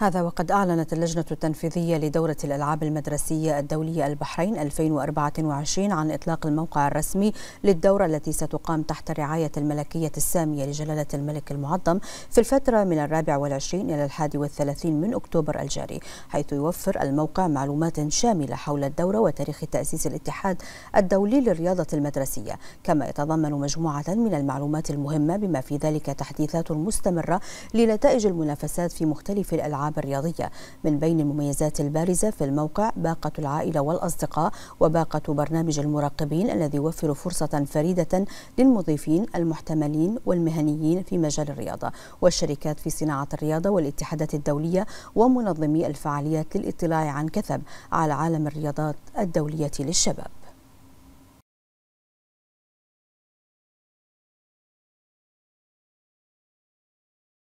هذا وقد أعلنت اللجنة التنفيذية لدورة الألعاب المدرسية الدولية البحرين 2024 عن إطلاق الموقع الرسمي للدورة التي ستقام تحت رعاية الملكية السامية لجلالة الملك المعظم في الفترة من الرابع والعشرين إلى الحادي والثلاثين من أكتوبر الجاري حيث يوفر الموقع معلومات شاملة حول الدورة وتاريخ تأسيس الاتحاد الدولي للرياضة المدرسية كما يتضمن مجموعة من المعلومات المهمة بما في ذلك تحديثات مستمرة لنتائج المنافسات في مختلف الألعاب الألعاب الرياضية من بين المميزات البارزة في الموقع باقة العائلة والأصدقاء وباقة برنامج المراقبين الذي يوفر فرصة فريدة للمضيفين المحتملين والمهنيين في مجال الرياضة والشركات في صناعة الرياضة والاتحادات الدولية ومنظمي الفعاليات للاطلاع عن كثب على عالم الرياضات الدولية للشباب